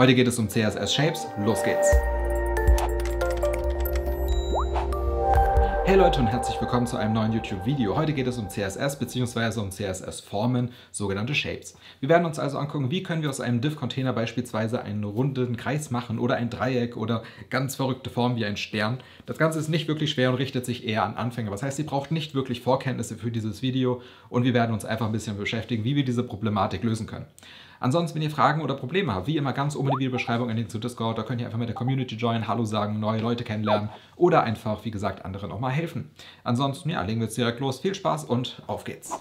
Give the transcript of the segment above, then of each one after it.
Heute geht es um CSS Shapes. Los geht's! Hey Leute und herzlich willkommen zu einem neuen YouTube-Video. Heute geht es um CSS bzw. um CSS-Formen, sogenannte Shapes. Wir werden uns also angucken, wie können wir aus einem Div-Container beispielsweise einen runden Kreis machen oder ein Dreieck oder ganz verrückte Formen wie ein Stern. Das Ganze ist nicht wirklich schwer und richtet sich eher an Anfänger. Das heißt, ihr braucht nicht wirklich Vorkenntnisse für dieses Video und wir werden uns einfach ein bisschen beschäftigen, wie wir diese Problematik lösen können. Ansonsten, wenn ihr Fragen oder Probleme habt, wie immer ganz oben in der Videobeschreibung einen Link zu Discord. Da könnt ihr einfach mit der Community joinen, Hallo sagen, neue Leute kennenlernen oder einfach, wie gesagt, anderen auch mal helfen. Ansonsten, ja, legen wir jetzt direkt los. Viel Spaß und auf geht's.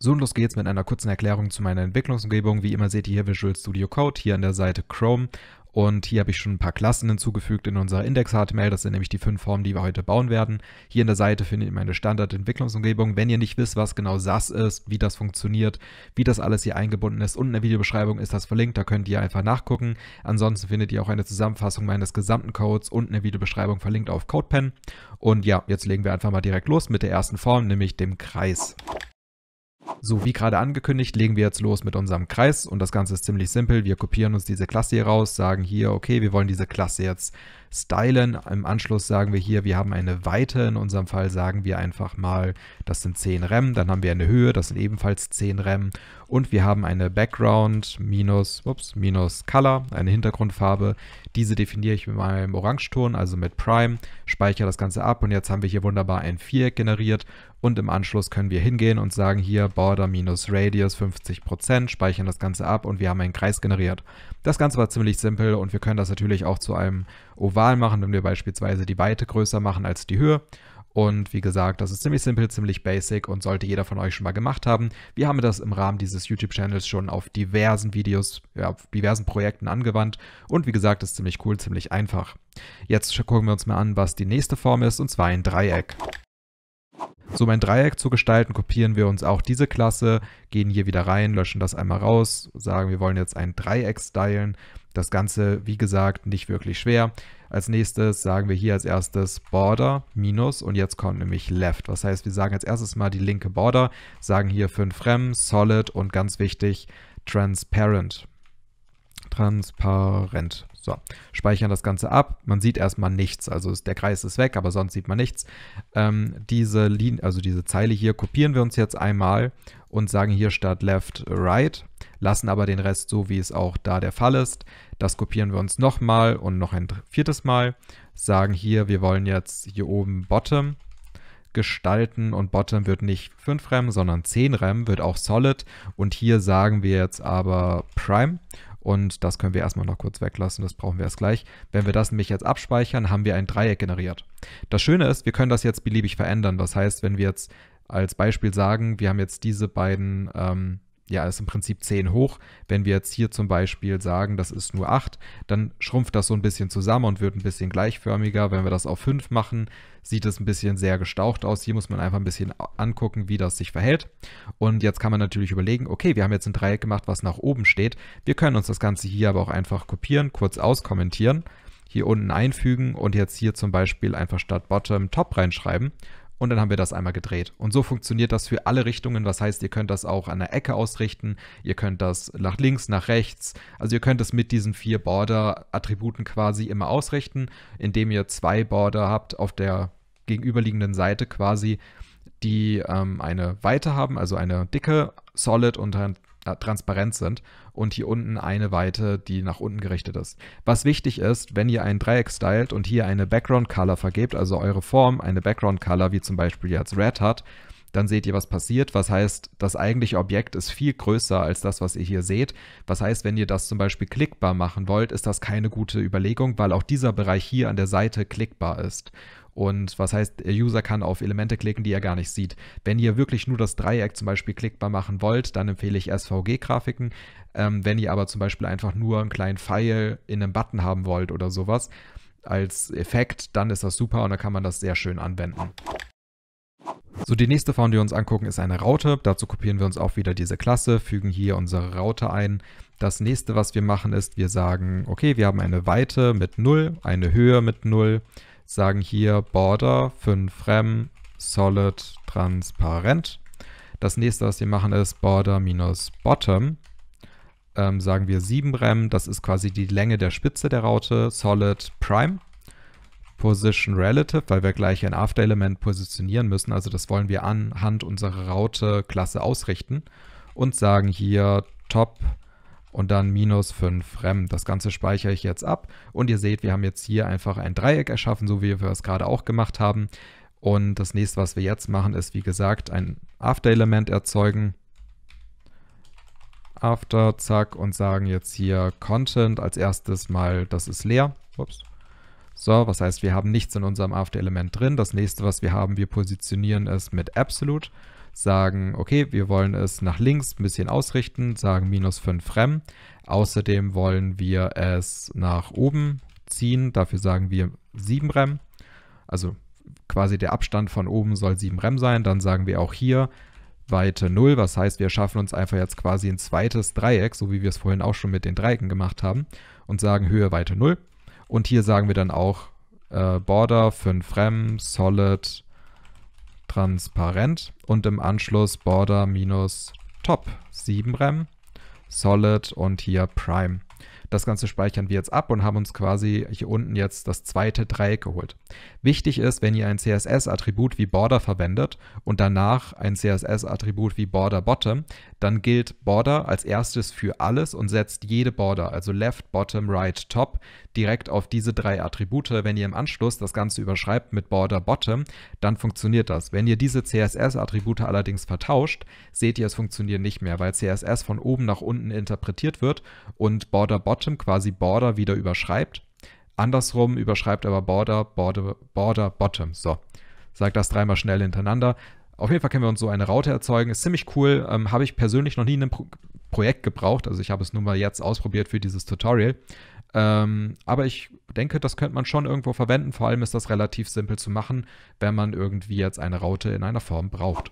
So und los geht's mit einer kurzen Erklärung zu meiner Entwicklungsumgebung. Wie immer seht ihr hier Visual Studio Code, hier an der Seite Chrome und hier habe ich schon ein paar Klassen hinzugefügt in unserer Index-HTML. Das sind nämlich die fünf Formen, die wir heute bauen werden. Hier in der Seite findet ihr meine Standardentwicklungsumgebung. Wenn ihr nicht wisst, was genau SAS ist, wie das funktioniert, wie das alles hier eingebunden ist, unten in der Videobeschreibung ist das verlinkt. Da könnt ihr einfach nachgucken. Ansonsten findet ihr auch eine Zusammenfassung meines gesamten Codes unten in der Videobeschreibung verlinkt auf CodePen. Und ja, jetzt legen wir einfach mal direkt los mit der ersten Form, nämlich dem Kreis. So, wie gerade angekündigt, legen wir jetzt los mit unserem Kreis und das Ganze ist ziemlich simpel. Wir kopieren uns diese Klasse hier raus, sagen hier, okay, wir wollen diese Klasse jetzt stylen. Im Anschluss sagen wir hier, wir haben eine Weite. In unserem Fall sagen wir einfach mal, das sind 10 Rem. Dann haben wir eine Höhe, das sind ebenfalls 10 Rem. Und wir haben eine Background minus, ups, minus Color, eine Hintergrundfarbe. Diese definiere ich mit meinem Orangeton, also mit Prime. Speichere das Ganze ab und jetzt haben wir hier wunderbar ein Viereck generiert und im Anschluss können wir hingehen und sagen hier Border minus Radius 50%, speichern das Ganze ab und wir haben einen Kreis generiert. Das Ganze war ziemlich simpel und wir können das natürlich auch zu einem Oval machen, wenn wir beispielsweise die Weite größer machen als die Höhe. Und wie gesagt, das ist ziemlich simpel, ziemlich basic und sollte jeder von euch schon mal gemacht haben. Wir haben das im Rahmen dieses YouTube-Channels schon auf diversen Videos, ja, auf diversen Projekten angewandt. Und wie gesagt, ist ziemlich cool, ziemlich einfach. Jetzt gucken wir uns mal an, was die nächste Form ist, und zwar ein Dreieck. So um ein Dreieck zu gestalten, kopieren wir uns auch diese Klasse, gehen hier wieder rein, löschen das einmal raus, sagen, wir wollen jetzt ein Dreieck stylen. Das Ganze, wie gesagt, nicht wirklich schwer. Als nächstes sagen wir hier als erstes Border minus und jetzt kommt nämlich Left. Was heißt, wir sagen als erstes mal die linke Border, sagen hier 5 Rem, Solid und ganz wichtig Transparent. Transparent. So, speichern das Ganze ab. Man sieht erstmal nichts. Also ist, der Kreis ist weg, aber sonst sieht man nichts. Ähm, diese, Lin also diese Zeile hier kopieren wir uns jetzt einmal und sagen hier statt left, right, lassen aber den Rest so, wie es auch da der Fall ist. Das kopieren wir uns nochmal und noch ein viertes Mal. Sagen hier, wir wollen jetzt hier oben bottom gestalten und bottom wird nicht 5 Rem, sondern 10 Rem, wird auch solid. Und hier sagen wir jetzt aber prime und das können wir erstmal noch kurz weglassen, das brauchen wir erst gleich. Wenn wir das nämlich jetzt abspeichern, haben wir ein Dreieck generiert. Das Schöne ist, wir können das jetzt beliebig verändern. Das heißt, wenn wir jetzt als Beispiel sagen, wir haben jetzt diese beiden ähm, ja, ist im Prinzip 10 hoch. Wenn wir jetzt hier zum Beispiel sagen, das ist nur 8, dann schrumpft das so ein bisschen zusammen und wird ein bisschen gleichförmiger. Wenn wir das auf 5 machen, sieht es ein bisschen sehr gestaucht aus. Hier muss man einfach ein bisschen angucken, wie das sich verhält. Und jetzt kann man natürlich überlegen, okay, wir haben jetzt ein Dreieck gemacht, was nach oben steht. Wir können uns das Ganze hier aber auch einfach kopieren, kurz auskommentieren, hier unten einfügen und jetzt hier zum Beispiel einfach statt Bottom Top reinschreiben und dann haben wir das einmal gedreht. Und so funktioniert das für alle Richtungen. Was heißt, ihr könnt das auch an der Ecke ausrichten, ihr könnt das nach links, nach rechts. Also ihr könnt es mit diesen vier Border-Attributen quasi immer ausrichten, indem ihr zwei Border habt auf der gegenüberliegenden Seite quasi, die ähm, eine Weite haben, also eine dicke Solid und dann äh, transparent sind und hier unten eine Weite, die nach unten gerichtet ist. Was wichtig ist, wenn ihr ein Dreieck stylt und hier eine Background Color vergebt, also eure Form eine Background Color wie zum Beispiel jetzt Red hat, dann seht ihr, was passiert. Was heißt, das eigentliche Objekt ist viel größer als das, was ihr hier seht. Was heißt, wenn ihr das zum Beispiel klickbar machen wollt, ist das keine gute Überlegung, weil auch dieser Bereich hier an der Seite klickbar ist. Und was heißt, der User kann auf Elemente klicken, die er gar nicht sieht. Wenn ihr wirklich nur das Dreieck zum Beispiel klickbar machen wollt, dann empfehle ich SVG-Grafiken. Ähm, wenn ihr aber zum Beispiel einfach nur einen kleinen Pfeil in einem Button haben wollt oder sowas als Effekt, dann ist das super und dann kann man das sehr schön anwenden. So, die nächste Form, die wir uns angucken, ist eine Raute. Dazu kopieren wir uns auch wieder diese Klasse, fügen hier unsere Raute ein. Das nächste, was wir machen, ist, wir sagen, okay, wir haben eine Weite mit 0, eine Höhe mit 0, sagen hier Border 5 Rem Solid Transparent. Das nächste, was wir machen, ist Border minus Bottom. Ähm, sagen wir 7 Rem, das ist quasi die Länge der Spitze der Raute, Solid Prime. Position Relative, weil wir gleich ein After-Element positionieren müssen. Also das wollen wir anhand unserer Raute-Klasse ausrichten. Und sagen hier Top und dann minus 5 Frem. Das Ganze speichere ich jetzt ab und ihr seht, wir haben jetzt hier einfach ein Dreieck erschaffen, so wie wir es gerade auch gemacht haben. Und das nächste, was wir jetzt machen, ist wie gesagt ein After-Element erzeugen. After, zack, und sagen jetzt hier Content als erstes mal, das ist leer. Ups. So, was heißt, wir haben nichts in unserem After-Element drin. Das nächste, was wir haben, wir positionieren es mit Absolute sagen, okay, wir wollen es nach links ein bisschen ausrichten, sagen minus 5 Rem. Außerdem wollen wir es nach oben ziehen, dafür sagen wir 7 Rem. Also quasi der Abstand von oben soll 7 Rem sein. Dann sagen wir auch hier Weite 0, was heißt, wir schaffen uns einfach jetzt quasi ein zweites Dreieck, so wie wir es vorhin auch schon mit den Dreiecken gemacht haben, und sagen Höhe Weite 0. Und hier sagen wir dann auch äh, Border 5 Rem, Solid transparent und im Anschluss Border minus Top 7 Rem, Solid und hier Prime. Das Ganze speichern wir jetzt ab und haben uns quasi hier unten jetzt das zweite Dreieck geholt. Wichtig ist, wenn ihr ein CSS-Attribut wie Border verwendet und danach ein CSS-Attribut wie Border Bottom, dann gilt Border als erstes für alles und setzt jede Border, also Left, Bottom, Right, Top, direkt auf diese drei Attribute. Wenn ihr im Anschluss das Ganze überschreibt mit Border Bottom, dann funktioniert das. Wenn ihr diese CSS-Attribute allerdings vertauscht, seht ihr, es funktioniert nicht mehr, weil CSS von oben nach unten interpretiert wird und Border Bottom quasi Border wieder überschreibt. Andersrum überschreibt aber Border, Border, Border Bottom. So, sagt das dreimal schnell hintereinander. Auf jeden Fall können wir uns so eine Raute erzeugen. Ist ziemlich cool. Ähm, habe ich persönlich noch nie in einem Pro Projekt gebraucht. Also ich habe es nun mal jetzt ausprobiert für dieses Tutorial. Ähm, aber ich denke, das könnte man schon irgendwo verwenden. Vor allem ist das relativ simpel zu machen, wenn man irgendwie jetzt eine Raute in einer Form braucht.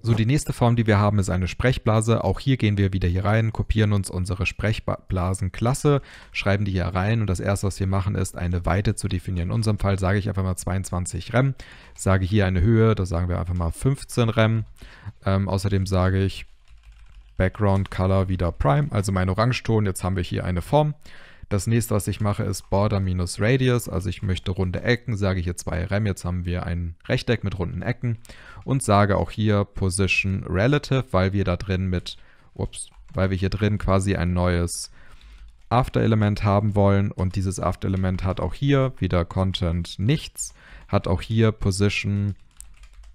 So, die nächste Form, die wir haben, ist eine Sprechblase. Auch hier gehen wir wieder hier rein, kopieren uns unsere Sprechblasenklasse, schreiben die hier rein und das erste, was wir machen, ist eine Weite zu definieren. In unserem Fall sage ich einfach mal 22 Rem, sage hier eine Höhe, da sagen wir einfach mal 15 Rem. Ähm, außerdem sage ich Background Color wieder Prime, also mein Orangeton. Jetzt haben wir hier eine Form. Das nächste, was ich mache, ist Border minus Radius. Also ich möchte runde Ecken, sage ich jetzt bei Rem. Jetzt haben wir ein Rechteck mit runden Ecken und sage auch hier Position Relative, weil wir da drin mit, ups, weil wir hier drin quasi ein neues After-Element haben wollen und dieses After-Element hat auch hier wieder Content nichts, hat auch hier Position Relative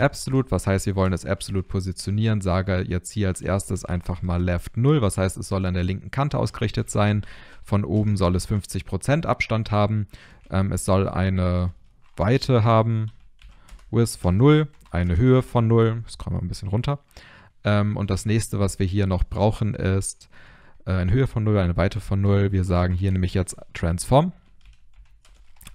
absolut, was heißt, wir wollen es absolut positionieren, sage jetzt hier als erstes einfach mal Left 0, was heißt, es soll an der linken Kante ausgerichtet sein, von oben soll es 50% Abstand haben, ähm, es soll eine Weite haben, Width von 0, eine Höhe von 0, das kommen wir ein bisschen runter, ähm, und das nächste, was wir hier noch brauchen, ist äh, eine Höhe von 0, eine Weite von 0, wir sagen hier nämlich jetzt Transform,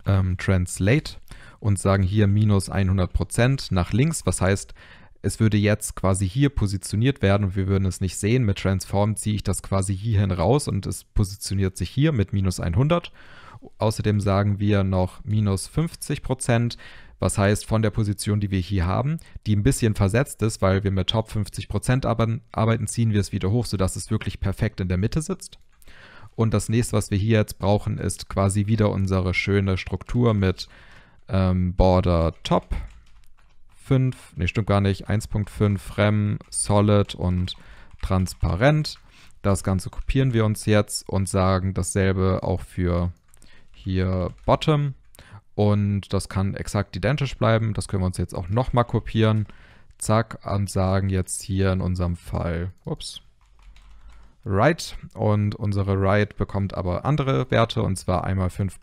ähm, Translate, und sagen hier minus 100 nach links, was heißt, es würde jetzt quasi hier positioniert werden und wir würden es nicht sehen. Mit Transform ziehe ich das quasi hierhin raus und es positioniert sich hier mit minus 100. Außerdem sagen wir noch minus 50 Prozent, was heißt von der Position, die wir hier haben, die ein bisschen versetzt ist, weil wir mit Top 50 Prozent arbeiten, ziehen wir es wieder hoch, sodass es wirklich perfekt in der Mitte sitzt. Und das nächste, was wir hier jetzt brauchen, ist quasi wieder unsere schöne Struktur mit ähm, Border Top 5, ne stimmt gar nicht, 1.5 Rem, Solid und Transparent. Das Ganze kopieren wir uns jetzt und sagen dasselbe auch für hier Bottom. Und das kann exakt identisch bleiben. Das können wir uns jetzt auch nochmal kopieren. Zack, und sagen jetzt hier in unserem Fall, ups, Right. Und unsere Right bekommt aber andere Werte, und zwar einmal 5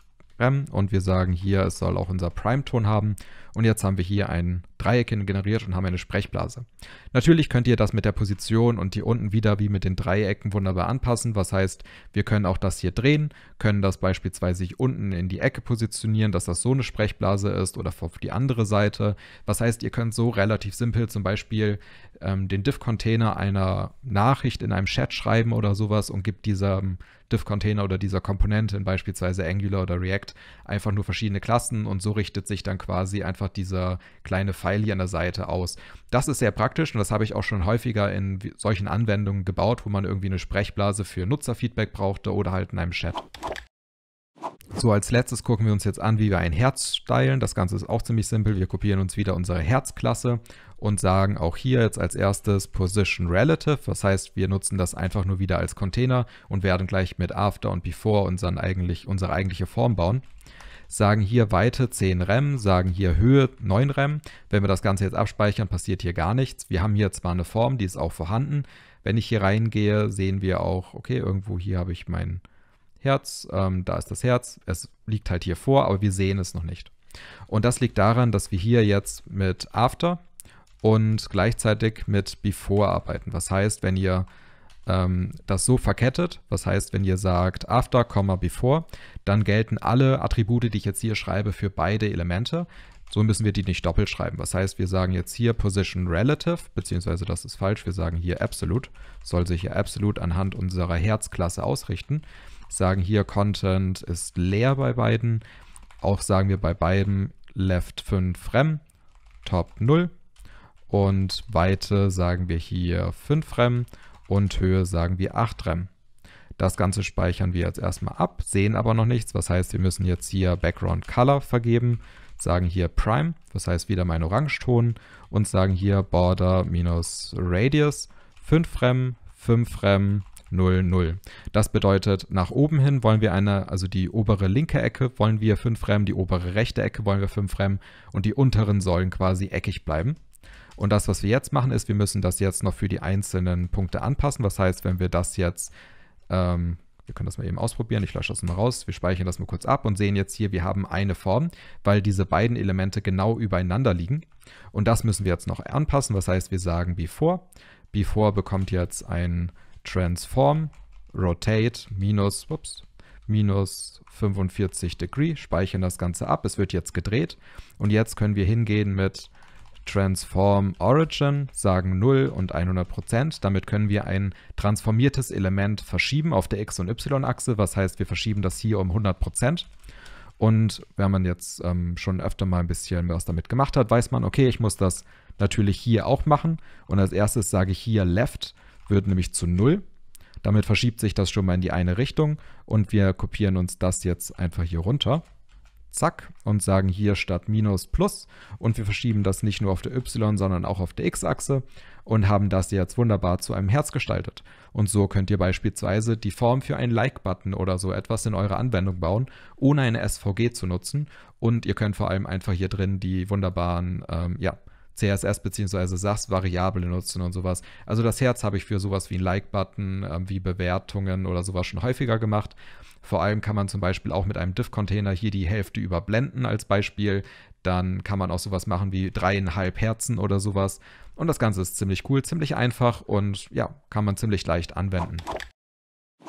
und wir sagen hier, es soll auch unser Prime-Ton haben. Und jetzt haben wir hier einen Dreiecken generiert und haben eine Sprechblase. Natürlich könnt ihr das mit der Position und die unten wieder wie mit den Dreiecken wunderbar anpassen. Was heißt, wir können auch das hier drehen, können das beispielsweise sich unten in die Ecke positionieren, dass das so eine Sprechblase ist oder auf die andere Seite. Was heißt, ihr könnt so relativ simpel zum Beispiel ähm, den Diff-Container einer Nachricht in einem Chat schreiben oder sowas und gibt diesem Diff-Container oder dieser Komponente in beispielsweise Angular oder React einfach nur verschiedene Klassen und so richtet sich dann quasi einfach dieser kleine Pfad Pfeil hier an der Seite aus. Das ist sehr praktisch und das habe ich auch schon häufiger in solchen Anwendungen gebaut, wo man irgendwie eine Sprechblase für Nutzerfeedback brauchte oder halt in einem Chat. So, als letztes gucken wir uns jetzt an, wie wir ein Herz stylen. Das Ganze ist auch ziemlich simpel. Wir kopieren uns wieder unsere Herzklasse und sagen auch hier jetzt als erstes Position Relative. Das heißt, wir nutzen das einfach nur wieder als Container und werden gleich mit After und Before unseren eigentlich, unsere eigentliche Form bauen sagen hier Weite 10 Rem, sagen hier Höhe 9 Rem. Wenn wir das Ganze jetzt abspeichern, passiert hier gar nichts. Wir haben hier zwar eine Form, die ist auch vorhanden. Wenn ich hier reingehe, sehen wir auch, okay, irgendwo hier habe ich mein Herz, ähm, da ist das Herz. Es liegt halt hier vor, aber wir sehen es noch nicht. Und das liegt daran, dass wir hier jetzt mit After und gleichzeitig mit Before arbeiten. Was heißt, wenn ihr ähm, das so verkettet. Was heißt, wenn ihr sagt after, before, dann gelten alle Attribute, die ich jetzt hier schreibe, für beide Elemente. So müssen wir die nicht doppelt schreiben. Was heißt, wir sagen jetzt hier Position Relative, beziehungsweise das ist falsch, wir sagen hier Absolute, soll sich ja absolut anhand unserer Herzklasse ausrichten. Sagen hier Content ist leer bei beiden. Auch sagen wir bei beiden Left 5 Rem, Top 0. Und Weite sagen wir hier 5 Rem und Höhe sagen wir 8 Rem. Das Ganze speichern wir jetzt erstmal ab, sehen aber noch nichts. Was heißt, wir müssen jetzt hier Background Color vergeben, sagen hier Prime, das heißt wieder mein Orangeton und sagen hier Border minus Radius 5 Rem, 5 Rem, 0, 0. Das bedeutet, nach oben hin wollen wir eine, also die obere linke Ecke wollen wir 5 Rem, die obere rechte Ecke wollen wir 5 Rem und die unteren sollen quasi eckig bleiben. Und das, was wir jetzt machen, ist, wir müssen das jetzt noch für die einzelnen Punkte anpassen. Was heißt, wenn wir das jetzt, ähm, wir können das mal eben ausprobieren, ich lösche das mal raus, wir speichern das mal kurz ab und sehen jetzt hier, wir haben eine Form, weil diese beiden Elemente genau übereinander liegen. Und das müssen wir jetzt noch anpassen. Was heißt, wir sagen before. Before bekommt jetzt ein Transform, Rotate, minus, ups, minus 45 Degree, speichern das Ganze ab. Es wird jetzt gedreht und jetzt können wir hingehen mit Transform Origin, sagen 0 und 100%. Prozent. Damit können wir ein transformiertes Element verschieben auf der X- und Y-Achse. Was heißt, wir verschieben das hier um 100%. Prozent. Und wenn man jetzt ähm, schon öfter mal ein bisschen was damit gemacht hat, weiß man, okay, ich muss das natürlich hier auch machen. Und als erstes sage ich hier Left wird nämlich zu 0. Damit verschiebt sich das schon mal in die eine Richtung und wir kopieren uns das jetzt einfach hier runter zack, und sagen hier statt Minus Plus. Und wir verschieben das nicht nur auf der Y, sondern auch auf der X-Achse und haben das jetzt wunderbar zu einem Herz gestaltet. Und so könnt ihr beispielsweise die Form für einen Like-Button oder so etwas in eurer Anwendung bauen, ohne eine SVG zu nutzen. Und ihr könnt vor allem einfach hier drin die wunderbaren ähm, ja, CSS bzw. SAS Variable nutzen und sowas. Also das Herz habe ich für sowas wie einen Like-Button, äh, wie Bewertungen oder sowas schon häufiger gemacht. Vor allem kann man zum Beispiel auch mit einem diff container hier die Hälfte überblenden als Beispiel. Dann kann man auch sowas machen wie dreieinhalb Herzen oder sowas. Und das Ganze ist ziemlich cool, ziemlich einfach und ja, kann man ziemlich leicht anwenden.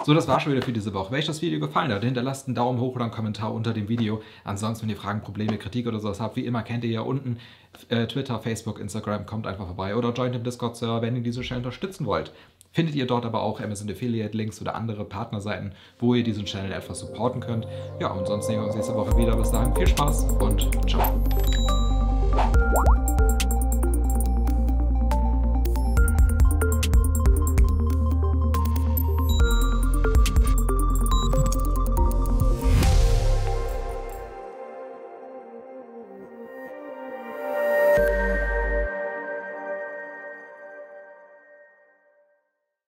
So, das war schon wieder für diese Woche. Wenn euch das Video gefallen hat, hinterlasst einen Daumen hoch oder einen Kommentar unter dem Video. Ansonsten, wenn ihr Fragen, Probleme, Kritik oder sowas habt, wie immer kennt ihr ja unten äh, Twitter, Facebook, Instagram, kommt einfach vorbei oder joint im Discord-Server, wenn ihr diese Channel unterstützen wollt. Findet ihr dort aber auch Amazon Affiliate Links oder andere Partnerseiten, wo ihr diesen Channel etwas supporten könnt. Ja, und sonst sehen wir uns nächste Woche wieder. Bis dahin viel Spaß und ciao.